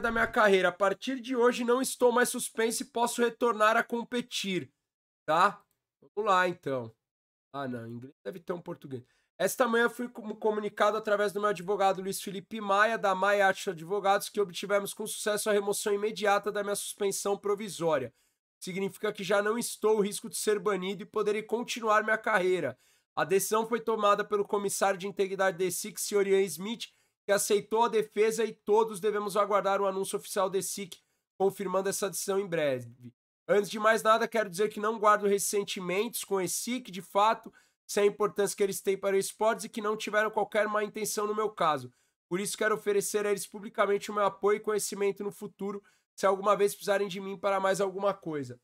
da minha carreira. A partir de hoje não estou mais suspenso e posso retornar a competir. Tá? Vamos lá, então. Ah, não. inglês deve ter um português. Esta manhã fui comunicado através do meu advogado Luiz Felipe Maia, da Maia Arte Advogados, que obtivemos com sucesso a remoção imediata da minha suspensão provisória. Significa que já não estou o risco de ser banido e poderei continuar minha carreira. A decisão foi tomada pelo comissário de integridade de SIC, Sr. Ian Smith, que aceitou a defesa e todos devemos aguardar o anúncio oficial de SIC confirmando essa decisão em breve. Antes de mais nada, quero dizer que não guardo ressentimentos com esse Esic de fato, sem a importância que eles têm para o esportes e que não tiveram qualquer má intenção no meu caso. Por isso, quero oferecer a eles publicamente o meu apoio e conhecimento no futuro, se alguma vez precisarem de mim para mais alguma coisa.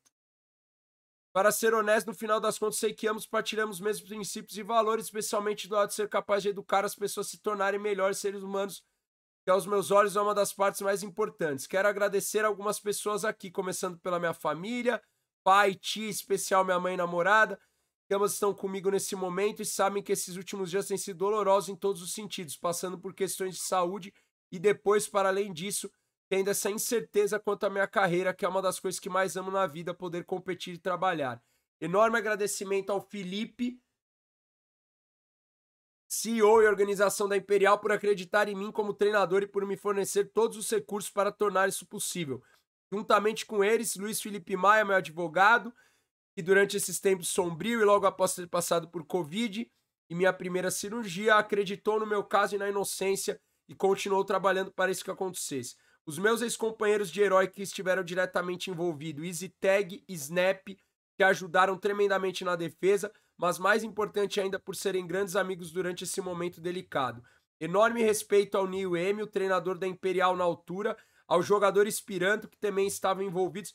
Para ser honesto, no final das contas, sei que ambos partilhamos os mesmos princípios e valores, especialmente do lado de ser capaz de educar as pessoas a se tornarem melhores seres humanos, que aos meus olhos é uma das partes mais importantes. Quero agradecer algumas pessoas aqui, começando pela minha família, pai, tia, especial minha mãe e namorada, que ambas estão comigo nesse momento e sabem que esses últimos dias têm sido dolorosos em todos os sentidos, passando por questões de saúde e depois, para além disso, tendo essa incerteza quanto à minha carreira, que é uma das coisas que mais amo na vida, poder competir e trabalhar. Enorme agradecimento ao Felipe, CEO e organização da Imperial, por acreditar em mim como treinador e por me fornecer todos os recursos para tornar isso possível. Juntamente com eles, Luiz Felipe Maia, meu advogado, que durante esses tempos sombrio e logo após ter passado por Covid e minha primeira cirurgia, acreditou no meu caso e na inocência e continuou trabalhando para isso que acontecesse. Os meus ex-companheiros de herói que estiveram diretamente envolvidos, Easy Tag e Snap, que ajudaram tremendamente na defesa, mas mais importante ainda por serem grandes amigos durante esse momento delicado. Enorme respeito ao Neil M, o treinador da Imperial na altura, ao jogador Espiranto, que também estavam envolvidos.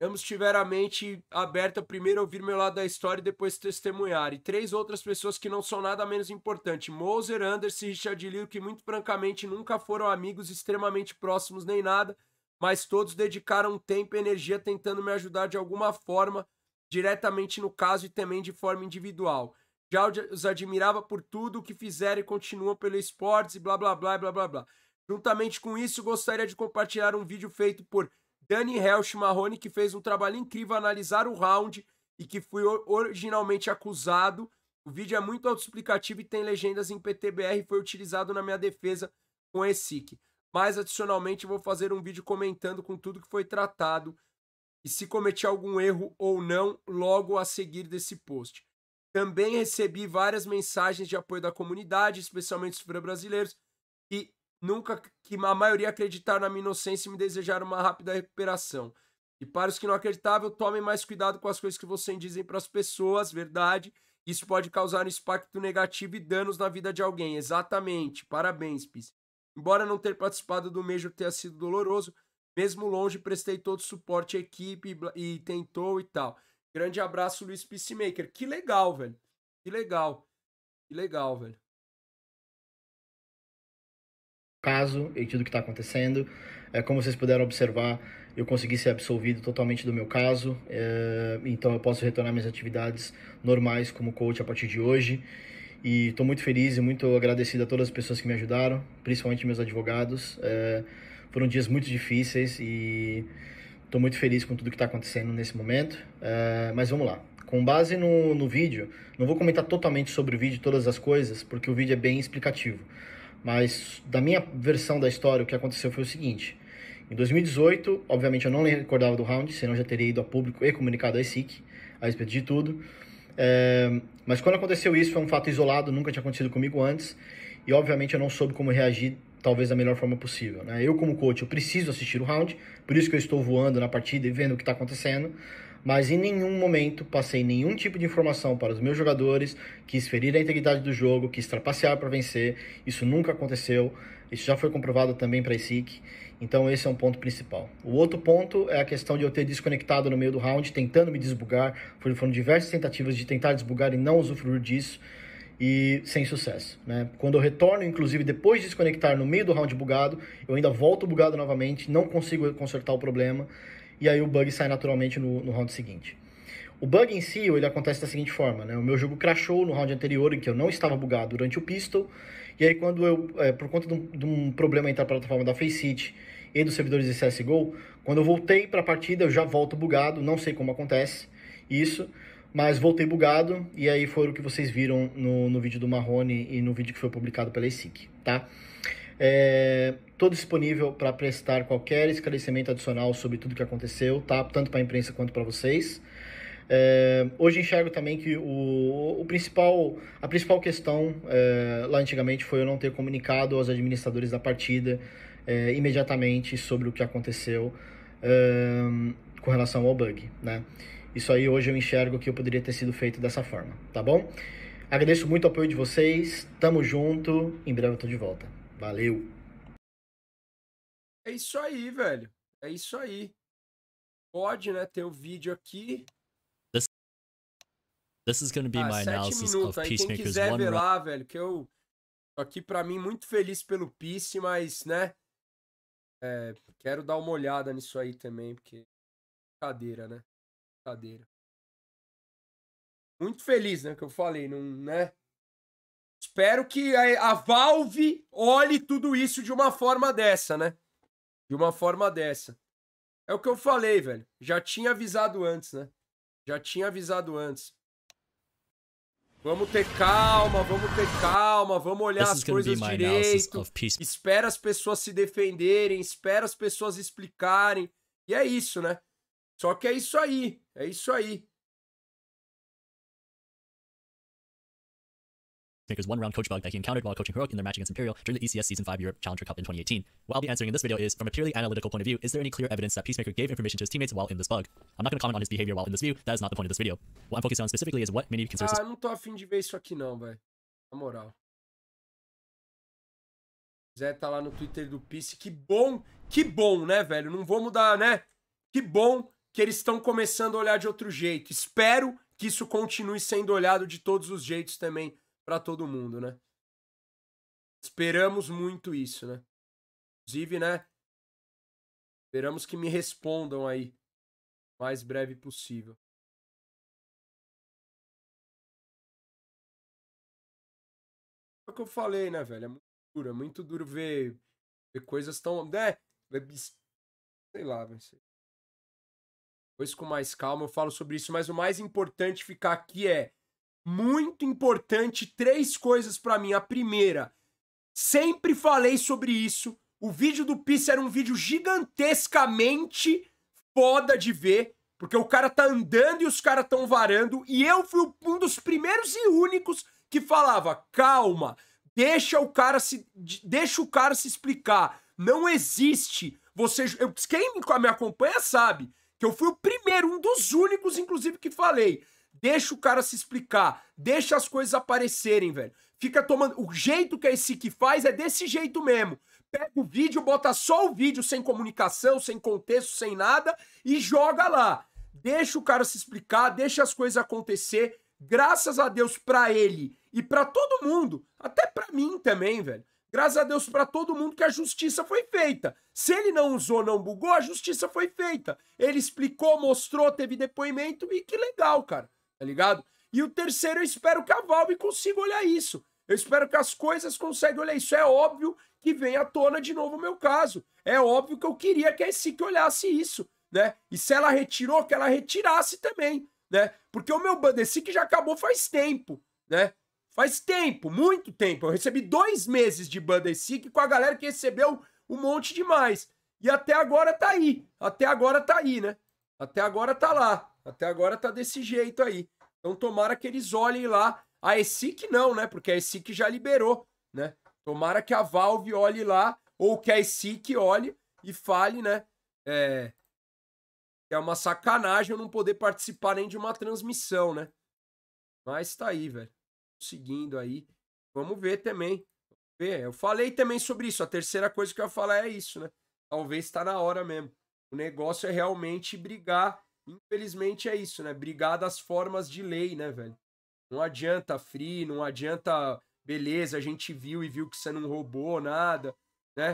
Ambos tiveram a mente aberta primeiro a ouvir meu lado da história e depois testemunhar. E três outras pessoas que não são nada menos importante: Moser, Anderson e Richard Liu, que muito francamente nunca foram amigos extremamente próximos nem nada, mas todos dedicaram tempo e energia tentando me ajudar de alguma forma, diretamente no caso e também de forma individual. Já os admirava por tudo o que fizeram e continuam pelo esportes e blá blá blá blá blá blá. Juntamente com isso, gostaria de compartilhar um vídeo feito por Danny Helsch Marrone, que fez um trabalho incrível analisar o round e que foi originalmente acusado. O vídeo é muito autoexplicativo e tem legendas em PTBR foi utilizado na minha defesa com ESIC. Mas, adicionalmente, vou fazer um vídeo comentando com tudo que foi tratado e se cometi algum erro ou não logo a seguir desse post. Também recebi várias mensagens de apoio da comunidade, especialmente os brasileiros, que nunca que a maioria acreditar na minha inocência e me desejar uma rápida recuperação. E para os que não acreditavam, tomem mais cuidado com as coisas que vocês dizem para as pessoas, verdade? Isso pode causar um impacto negativo e danos na vida de alguém. Exatamente. Parabéns, Pis. Embora não ter participado do mesmo tenha sido doloroso, mesmo longe prestei todo o suporte à equipe e, e tentou e tal. Grande abraço, Luiz Peacemaker. Que legal, velho. Que legal. Que legal, velho caso e tudo que está acontecendo. É, como vocês puderam observar, eu consegui ser absolvido totalmente do meu caso, é, então eu posso retornar minhas atividades normais como coach a partir de hoje. E estou muito feliz e muito agradecido a todas as pessoas que me ajudaram, principalmente meus advogados. É, foram dias muito difíceis e estou muito feliz com tudo que está acontecendo nesse momento. É, mas vamos lá. Com base no, no vídeo, não vou comentar totalmente sobre o vídeo todas as coisas, porque o vídeo é bem explicativo. Mas da minha versão da história, o que aconteceu foi o seguinte. Em 2018, obviamente eu não recordava do round, senão já teria ido a público e comunicado à SIC a respeito de tudo. É, mas quando aconteceu isso, foi um fato isolado, nunca tinha acontecido comigo antes. E obviamente eu não soube como reagir, talvez da melhor forma possível. Né? Eu, como coach, eu preciso assistir o round, por isso que eu estou voando na partida e vendo o que está acontecendo mas em nenhum momento passei nenhum tipo de informação para os meus jogadores, quis ferir a integridade do jogo, quis trapacear para vencer. Isso nunca aconteceu. Isso já foi comprovado também para a ISIC. Então esse é um ponto principal. O outro ponto é a questão de eu ter desconectado no meio do round, tentando me desbugar. Foram diversas tentativas de tentar desbugar e não usufruir disso e sem sucesso. Né? Quando eu retorno, inclusive depois de desconectar no meio do round bugado, eu ainda volto bugado novamente, não consigo consertar o problema e aí o bug sai naturalmente no, no round seguinte. O bug em si, ele acontece da seguinte forma, né? O meu jogo crashou no round anterior, em que eu não estava bugado durante o pistol, e aí quando eu, é, por conta de um, de um problema entre a plataforma da Faceit e dos servidores de CSGO, quando eu voltei para a partida, eu já volto bugado, não sei como acontece isso, mas voltei bugado, e aí foi o que vocês viram no, no vídeo do Marrone e no vídeo que foi publicado pela ESIC, tá? Estou é, disponível para prestar qualquer esclarecimento adicional sobre tudo que aconteceu, tá? Tanto para a imprensa quanto para vocês. É, hoje enxergo também que o, o principal, a principal questão é, lá antigamente foi eu não ter comunicado aos administradores da partida é, imediatamente sobre o que aconteceu é, com relação ao bug, né? Isso aí hoje eu enxergo que eu poderia ter sido feito dessa forma, tá bom? Agradeço muito o apoio de vocês, tamo junto, em breve eu tô de volta. Valeu! É isso aí, velho. É isso aí. Pode, né? Tem o um vídeo aqui. This, this is gonna be ah, my analysis minutos. of aí, Peacemakers Quem quiser ver lá, velho, que eu tô aqui para mim muito feliz pelo Peace, mas, né? É, quero dar uma olhada nisso aí também, porque cadeira, né? Cadeira. Muito feliz, né? Que eu falei, não, né? espero que a, a Valve olhe tudo isso de uma forma dessa, né? De uma forma dessa. É o que eu falei, velho. Já tinha avisado antes, né? Já tinha avisado antes. Vamos ter calma, vamos ter calma, vamos olhar This as coisas direito. Espera as pessoas se defenderem, espera as pessoas explicarem. E é isso, né? Só que é isso aí, é isso aí. Maker's one-round coach bug that he encountered while coaching Heroic in their match against Imperial during the ECS Season 5 Europe Challenger Cup in 2018. What I'll be answering in this video is, from a purely analytical point of view, is there any clear evidence that Peacemaker gave information to his teammates while in this bug? I'm not going to comment on his behavior while in this view, that is not the point of this video. What I'm focusing on specifically is what many considers... Ah, não tô afim de ver isso aqui não, velho. Na moral. Zé tá lá no Twitter do Peace. Que bom, que bom, né, velho? Não vou mudar, né? Que bom que eles estão começando a olhar de outro jeito. Espero que isso continue sendo olhado de todos os jeitos também para todo mundo, né? Esperamos muito isso, né? Inclusive, né? Esperamos que me respondam aí o mais breve possível. É o que eu falei, né, velho? É muito duro, é muito duro ver, ver coisas tão. É, sei lá, ser. Depois com mais calma eu falo sobre isso, mas o mais importante ficar aqui é muito importante três coisas para mim. A primeira, sempre falei sobre isso. O vídeo do Pisse era um vídeo gigantescamente foda de ver, porque o cara tá andando e os caras tão varando, e eu fui um dos primeiros e únicos que falava: "Calma, deixa o cara se deixa o cara se explicar. Não existe. Você eu, quem me acompanha sabe que eu fui o primeiro, um dos únicos inclusive que falei Deixa o cara se explicar. Deixa as coisas aparecerem, velho. Fica tomando. O jeito que a que faz é desse jeito mesmo. Pega o vídeo, bota só o vídeo, sem comunicação, sem contexto, sem nada, e joga lá. Deixa o cara se explicar, deixa as coisas acontecer. Graças a Deus pra ele e pra todo mundo, até pra mim também, velho. Graças a Deus para todo mundo que a justiça foi feita. Se ele não usou, não bugou, a justiça foi feita. Ele explicou, mostrou, teve depoimento e que legal, cara tá ligado? E o terceiro, eu espero que a Valve consiga olhar isso. Eu espero que as coisas consigam olhar isso. É óbvio que vem à tona de novo o meu caso. É óbvio que eu queria que a SIC olhasse isso, né? E se ela retirou, que ela retirasse também, né? Porque o meu SIC já acabou faz tempo, né? Faz tempo, muito tempo. Eu recebi dois meses de SIC com a galera que recebeu um monte demais. E até agora tá aí. Até agora tá aí, né? Até agora tá lá. Até agora tá desse jeito aí. Então tomara que eles olhem lá. A ESIC não, né? Porque a ESIC já liberou, né? Tomara que a Valve olhe lá, ou que a ESIC olhe e fale, né? É... é uma sacanagem eu não poder participar nem de uma transmissão, né? Mas tá aí, velho. Seguindo aí. Vamos ver também. Eu falei também sobre isso. A terceira coisa que eu ia falar é isso, né? Talvez tá na hora mesmo. O negócio é realmente brigar Infelizmente é isso, né? Brigar das formas de lei, né, velho? Não adianta free, não adianta beleza, a gente viu e viu que você não roubou nada, né?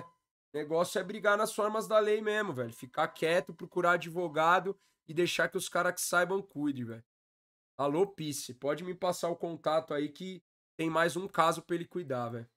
O negócio é brigar nas formas da lei mesmo, velho. Ficar quieto, procurar advogado e deixar que os caras que saibam cuidem, velho. Alô, Pisse, pode me passar o contato aí que tem mais um caso pra ele cuidar, velho.